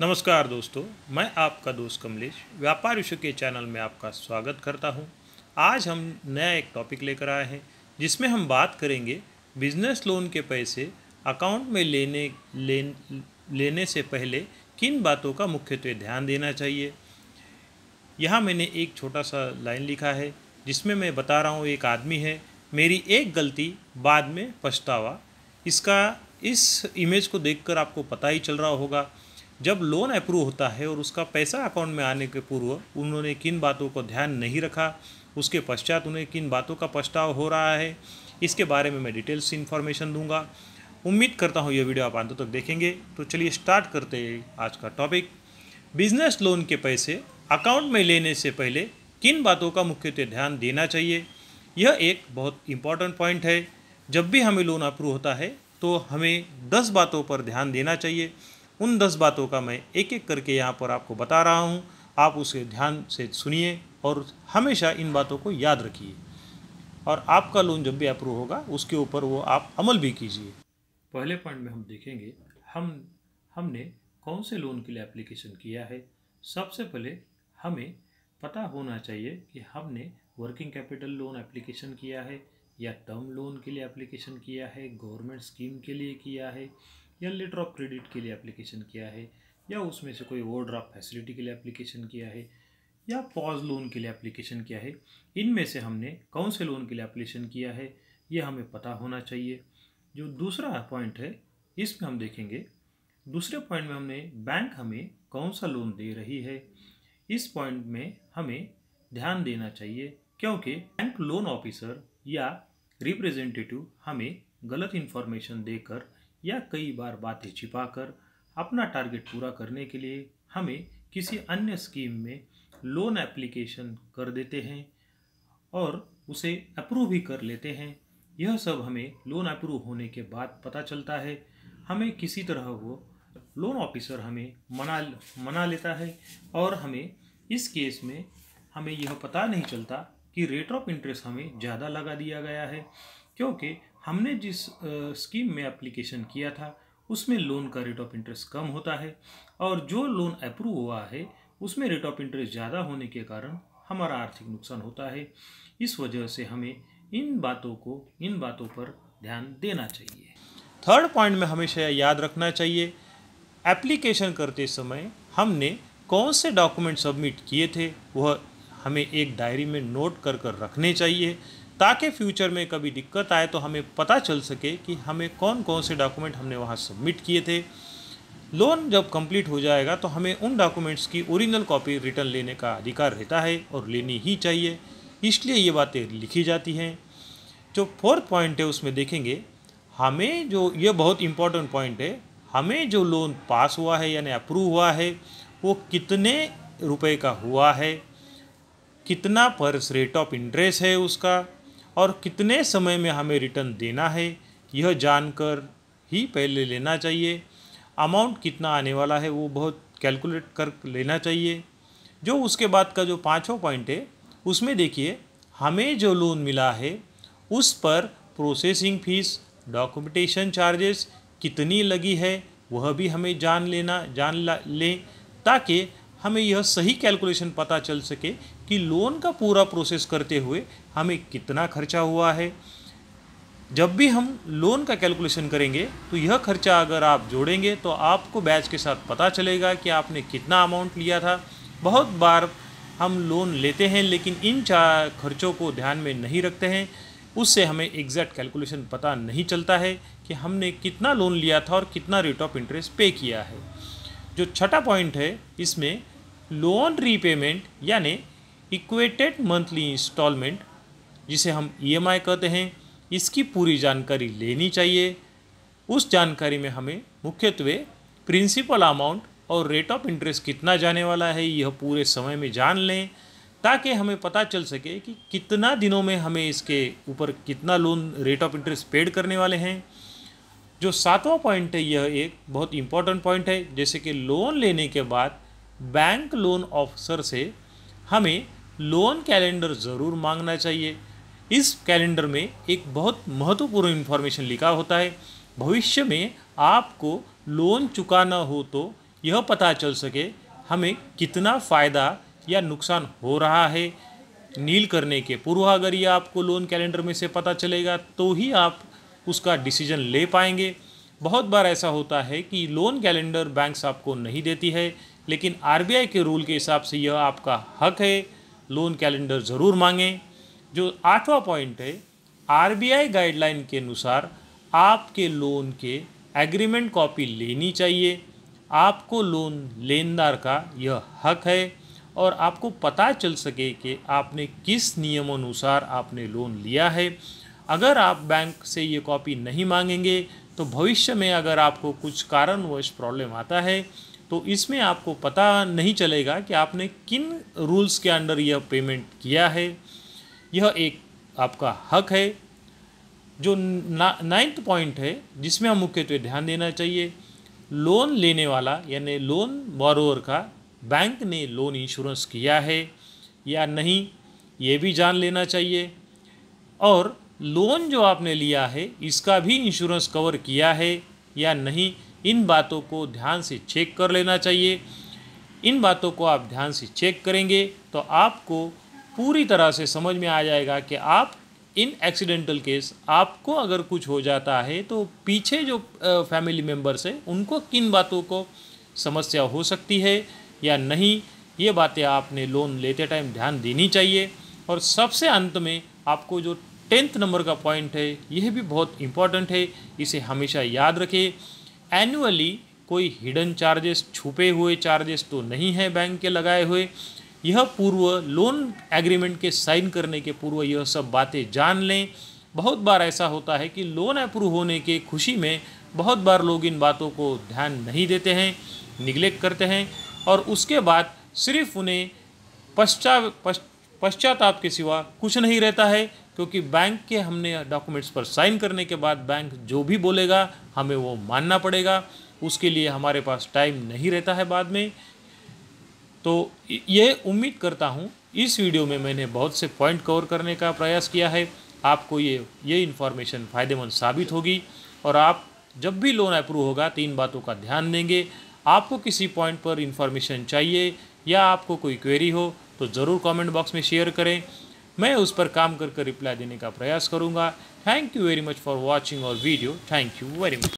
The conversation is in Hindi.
नमस्कार दोस्तों मैं आपका दोस्त कमलेश व्यापार विश्व के चैनल में आपका स्वागत करता हूं। आज हम नया एक टॉपिक लेकर आए हैं जिसमें हम बात करेंगे बिजनेस लोन के पैसे अकाउंट में लेने ले, लेने से पहले किन बातों का मुख्यतः ध्यान देना चाहिए यहाँ मैंने एक छोटा सा लाइन लिखा है जिसमें मैं बता रहा हूँ एक आदमी है मेरी एक गलती बाद में पछतावा इसका इस इमेज को देखकर आपको पता ही चल रहा होगा जब लोन अप्रूव होता है और उसका पैसा अकाउंट में आने के पूर्व उन्होंने किन बातों को ध्यान नहीं रखा उसके पश्चात उन्हें किन बातों का पछताव हो रहा है इसके बारे में मैं डिटेल्स इन्फॉर्मेशन दूंगा उम्मीद करता हूँ यह वीडियो आप अंत तक देखेंगे तो चलिए स्टार्ट करते हैं आज का टॉपिक बिजनेस लोन के पैसे अकाउंट में लेने से पहले किन बातों का मुख्यतः ध्यान देना चाहिए यह एक बहुत इम्पॉर्टेंट पॉइंट है जब भी हमें लोन अप्रूव होता है तो हमें दस बातों पर ध्यान देना चाहिए उन दस बातों का मैं एक एक करके यहाँ पर आपको बता रहा हूँ आप उसे ध्यान से सुनिए और हमेशा इन बातों को याद रखिए और आपका लोन जब भी अप्रूव होगा उसके ऊपर वो आप अमल भी कीजिए पहले पॉइंट में हम देखेंगे हम हमने कौन से लोन के लिए एप्लीकेशन किया है सबसे पहले हमें पता होना चाहिए कि हमने वर्किंग कैपिटल लोन एप्लीकेशन किया है या टर्म लोन के लिए एप्लीकेशन किया है गवर्नमेंट स्कीम के लिए किया है या लेटर ऑफ क्रेडिट के लिए एप्लीकेशन किया है या उसमें से कोई ओवर ड्राफ्ट फैसिलिटी के लिए एप्लीकेशन किया है या पॉज लोन के लिए एप्लीकेशन किया है इनमें से हमने कौन से लोन के लिए एप्लीकेशन किया है ये हमें पता होना चाहिए जो दूसरा पॉइंट है इसमें हम देखेंगे दूसरे पॉइंट में हमने बैंक हमें कौन सा लोन दे रही है इस पॉइंट में हमें ध्यान देना चाहिए क्योंकि बैंक लोन ऑफिसर या रिप्रेजेंटेटिव हमें गलत इन्फॉर्मेशन देकर या कई बार बातें छिपाकर अपना टारगेट पूरा करने के लिए हमें किसी अन्य स्कीम में लोन एप्लीकेशन कर देते हैं और उसे अप्रूव भी कर लेते हैं यह सब हमें लोन अप्रूव होने के बाद पता चलता है हमें किसी तरह वो लोन ऑफिसर हमें मना मना लेता है और हमें इस केस में हमें यह पता नहीं चलता कि रेट ऑफ इंटरेस्ट हमें ज़्यादा लगा दिया गया है क्योंकि हमने जिस स्कीम में एप्लीकेशन किया था उसमें लोन का रेट ऑफ इंटरेस्ट कम होता है और जो लोन अप्रूव हुआ है उसमें रेट ऑफ इंटरेस्ट ज़्यादा होने के कारण हमारा आर्थिक नुकसान होता है इस वजह से हमें इन बातों को इन बातों पर ध्यान देना चाहिए थर्ड पॉइंट में हमेशा याद रखना चाहिए एप्लीकेशन करते समय हमने कौन से डॉक्यूमेंट सबमिट किए थे वह हमें एक डायरी में नोट कर कर रखने चाहिए ताकि फ्यूचर में कभी दिक्कत आए तो हमें पता चल सके कि हमें कौन कौन से डॉक्यूमेंट हमने वहाँ सबमिट किए थे लोन जब कंप्लीट हो जाएगा तो हमें उन डॉक्यूमेंट्स की ओरिजिनल कॉपी रिटर्न लेने का अधिकार रहता है और लेनी ही चाहिए इसलिए ये बातें लिखी जाती हैं जो फोर्थ पॉइंट है उसमें देखेंगे हमें जो ये बहुत इम्पॉर्टेंट पॉइंट है हमें जो लोन पास हुआ है यानी अप्रूव हुआ है वो कितने रुपए का हुआ है कितना पर रेट ऑफ इंटरेस्ट है उसका और कितने समय में हमें रिटर्न देना है यह जानकर ही पहले लेना चाहिए अमाउंट कितना आने वाला है वो बहुत कैलकुलेट कर लेना चाहिए जो उसके बाद का जो पाँचों पॉइंट है उसमें देखिए हमें जो लोन मिला है उस पर प्रोसेसिंग फीस डॉक्यूमेंटेशन चार्जेस कितनी लगी है वह भी हमें जान लेना जान लें ताकि हमें यह सही कैलकुलेशन पता चल सके कि लोन का पूरा प्रोसेस करते हुए हमें कितना खर्चा हुआ है जब भी हम लोन का कैलकुलेशन करेंगे तो यह खर्चा अगर आप जोड़ेंगे तो आपको बैच के साथ पता चलेगा कि आपने कितना अमाउंट लिया था बहुत बार हम लोन लेते हैं लेकिन इन चार खर्चों को ध्यान में नहीं रखते हैं उससे हमें एग्जैक्ट कैलकुलेशन पता नहीं चलता है कि हमने कितना लोन लिया था और कितना रेट ऑफ इंटरेस्ट पे किया है जो छठा पॉइंट है इसमें लोन रीपेमेंट यानी इक्वेटेड मंथली इंस्टॉलमेंट जिसे हम ईएमआई e कहते हैं इसकी पूरी जानकारी लेनी चाहिए उस जानकारी में हमें मुख्यत्वे प्रिंसिपल अमाउंट और रेट ऑफ इंटरेस्ट कितना जाने वाला है यह पूरे समय में जान लें ताकि हमें पता चल सके कि कितना दिनों में हमें इसके ऊपर कितना loan rate of interest paid करने वाले हैं जो सातवां पॉइंट है यह एक बहुत इंपॉर्टेंट पॉइंट है जैसे कि लोन लेने के बाद बैंक लोन ऑफिसर से हमें लोन कैलेंडर ज़रूर मांगना चाहिए इस कैलेंडर में एक बहुत महत्वपूर्ण इन्फॉर्मेशन लिखा होता है भविष्य में आपको लोन चुकाना हो तो यह पता चल सके हमें कितना फ़ायदा या नुकसान हो रहा है नील करने के पूर्व अगर ये आपको लोन कैलेंडर में से पता चलेगा तो ही आप उसका डिसीजन ले पाएंगे बहुत बार ऐसा होता है कि लोन कैलेंडर बैंक्स आपको नहीं देती है लेकिन आरबीआई के रूल के हिसाब से यह आपका हक है लोन कैलेंडर ज़रूर मांगें जो आठवां पॉइंट है आरबीआई गाइडलाइन के अनुसार आपके लोन के एग्रीमेंट कॉपी लेनी चाहिए आपको लोन लेनदार का यह हक है और आपको पता चल सके कि आपने किस नियमानुसार आपने लोन लिया है अगर आप बैंक से ये कॉपी नहीं मांगेंगे तो भविष्य में अगर आपको कुछ कारणवश प्रॉब्लम आता है तो इसमें आपको पता नहीं चलेगा कि आपने किन रूल्स के अंडर यह पेमेंट किया है यह एक आपका हक है जो ना नाइन्थ पॉइंट है जिसमें हम मुख्यत्व ध्यान देना चाहिए लोन लेने वाला यानी लोन बॉरोअर का बैंक ने लोन इंश्योरेंस किया है या नहीं ये भी जान लेना चाहिए और लोन जो आपने लिया है इसका भी इंश्योरेंस कवर किया है या नहीं इन बातों को ध्यान से चेक कर लेना चाहिए इन बातों को आप ध्यान से चेक करेंगे तो आपको पूरी तरह से समझ में आ जाएगा कि आप इन एक्सीडेंटल केस आपको अगर कुछ हो जाता है तो पीछे जो फैमिली मेम्बर्स हैं उनको किन बातों को समस्या हो सकती है या नहीं ये बातें आपने लोन लेते टाइम ध्यान देनी चाहिए और सबसे अंत में आपको जो टेंथ नंबर का पॉइंट है यह भी बहुत इम्पॉर्टेंट है इसे हमेशा याद रखें एनुअली कोई हिडन चार्जेस छुपे हुए चार्जेस तो नहीं है बैंक के लगाए हुए यह पूर्व लोन एग्रीमेंट के साइन करने के पूर्व यह सब बातें जान लें बहुत बार ऐसा होता है कि लोन अप्रूव होने के खुशी में बहुत बार लोग इन बातों को ध्यान नहीं देते हैं निगलेक्ट करते हैं और उसके बाद सिर्फ उन्हें पश्चा पश्च, पश्चाताप के सिवा कुछ नहीं रहता है क्योंकि बैंक के हमने डॉक्यूमेंट्स पर साइन करने के बाद बैंक जो भी बोलेगा हमें वो मानना पड़ेगा उसके लिए हमारे पास टाइम नहीं रहता है बाद में तो ये उम्मीद करता हूँ इस वीडियो में मैंने बहुत से पॉइंट कवर करने का प्रयास किया है आपको ये ये इन्फॉर्मेशन फ़ायदेमंद साबित होगी और आप जब भी लोन अप्रूव होगा तीन बातों का ध्यान देंगे आपको किसी पॉइंट पर इंफॉर्मेशन चाहिए या आपको कोई क्वेरी हो तो ज़रूर कमेंट बॉक्स में शेयर करें मैं उस पर काम कर कर रिप्लाई देने का प्रयास करूँगा thank you very much for watching और video thank you very much